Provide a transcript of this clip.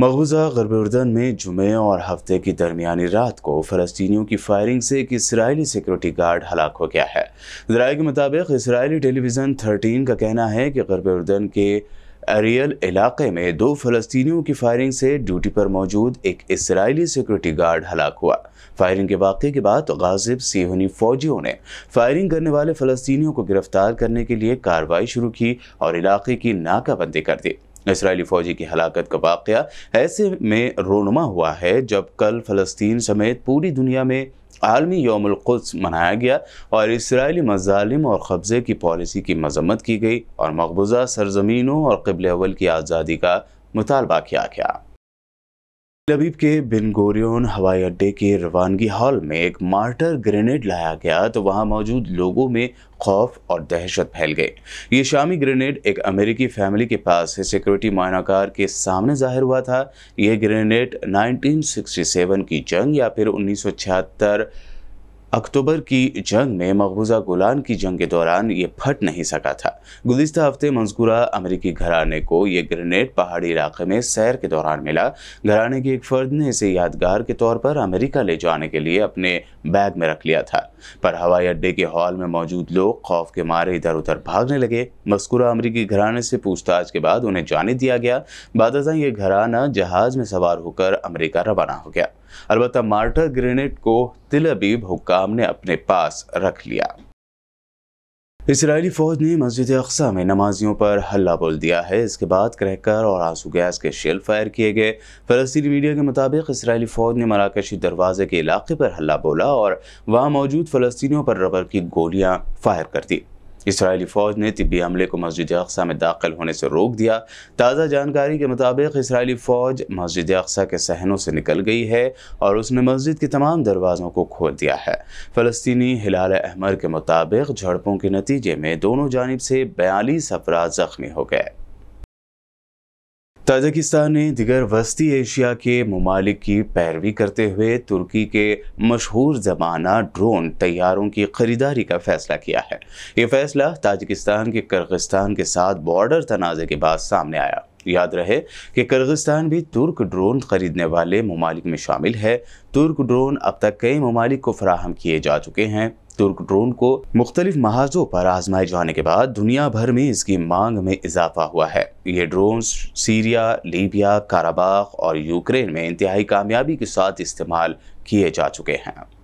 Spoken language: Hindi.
मकबूजा उर्दन में जुमे और हफ्ते की दरमियानी रात को फ़लस्तियों की फायरिंग से एक इसराइली सिक्योरिटी गार्ड हलाक हो गया है जरा के मुताबिक इसराइली टेलीविज़न थर्टीन का कहना है कि उर्दन के अरियल इलाके में दो फलस्तियों की फायरिंग से ड्यूटी पर मौजूद एक इसराइली सिक्योरिटी गार्ड हलाक हुआ फायरिंग के वाक़े के बाद गाजिब सीहनी फौजियों ने फायरिंग करने वाले फलस्तियों को गिरफ्तार करने के लिए कार्रवाई शुरू की और इलाके की नाकाबंदी कर दी इसराइली फौजी की हलाकत का वाक़ ऐसे में रोनमा हुआ है जब कल फ़लस्तीन समेत पूरी दुनिया में आलमी यौमकुद्स मनाया गया और इसराइली मजालिम और कब्ज़े की पॉलिसी की मजम्मत की गई और मकबूजा सरजमीनों और कबल अवल की आज़ादी का मुतालबा किया गया लबीब के बिन गोरियोन हवाई अड्डे के रवानगी हॉल में एक मार्टर ग्रेनेड लाया गया तो वहां मौजूद लोगों में खौफ और दहशत फैल गई ये शामी ग्रेनेड एक अमेरिकी फैमिली के पास सिक्योरिटी मायनाकार के सामने जाहिर हुआ था ये ग्रेनेड 1967 की जंग या फिर उन्नीस अक्टूबर की जंग में मकबूजा गुलान की जंग के दौरान ये फट नहीं सका था गुजशत हफ्ते मंजकूरा अमरीकी घराने को ये ग्रेनेड पहाड़ी इलाके में सैर के दौरान मिला घराने के एक फर्द ने इसे यादगार के तौर पर अमेरिका ले जाने के लिए अपने बैग में रख लिया था पर हवाई अड्डे के हॉल में मौजूद लोग खौफ के मारे इधर उधर भागने लगे मस्कुरा अमरीकी घराने से पूछताछ के बाद उन्हें जाने दिया गया बाद ये घराना जहाज में सवार होकर अमरीका रवाना हो गया अलबत् मार्टर ग्रेनेड को तिलबीब हुक्का ने अपने पास रख लिया इसराइली फौज ने मस्जिद अकसा में नमाजियों पर हल्ला बोल दिया है इसके बाद क्रैकर और आंसू गैस के शेल फायर किए गए फलस्तीनी मीडिया के मुताबिक इसराइली फौज ने मराकशी दरवाजे के इलाके पर हल्ला बोला और वहां मौजूद फलस्तियों पर रबर की गोलियां फायर कर दी इसराइली फ़ौज ने तिबी हमले को मस्जिद अकसा में दाखिल होने से रोक दिया ताज़ा जानकारी के मुताबिक इसराइली फ़ौज मस्जिद अकसा के सहनों से निकल गई है और उसने मस्जिद के तमाम दरवाज़ों को खोल दिया है फ़लस्तनी हिलाल अहमर के मुताबिक झड़पों के नतीजे में दोनों जानब से बयालीस अफराज ज़ख्मी हो गए ताजिकिस्तान ने दिगर वस्ती एशिया के ममालिक की पैरवी करते हुए तुर्की के मशहूर जमाना ड्रोन तैयारों की खरीदारी का फैसला किया है ये फैसला ताजिकिस्तान के कर्गिस्तान के साथ बॉर्डर तनाज़े के बाद सामने आया याद रहे कि कर्गिस्तान भी तुर्क ड्रोन खरीदने वाले ममालिक में शामिल है तुर्क ड्रोन अब तक कई ममालिक को फराहम किए जा चुके हैं तुर्क ड्रोन को मुख्तलिफ महाजों पर आजमाए जाने के बाद दुनिया भर में इसकी मांग में इजाफा हुआ है ये ड्रोन सीरिया लीबिया काराबाग और यूक्रेन में इंतहाई कामयाबी के साथ इस्तेमाल किए जा चुके हैं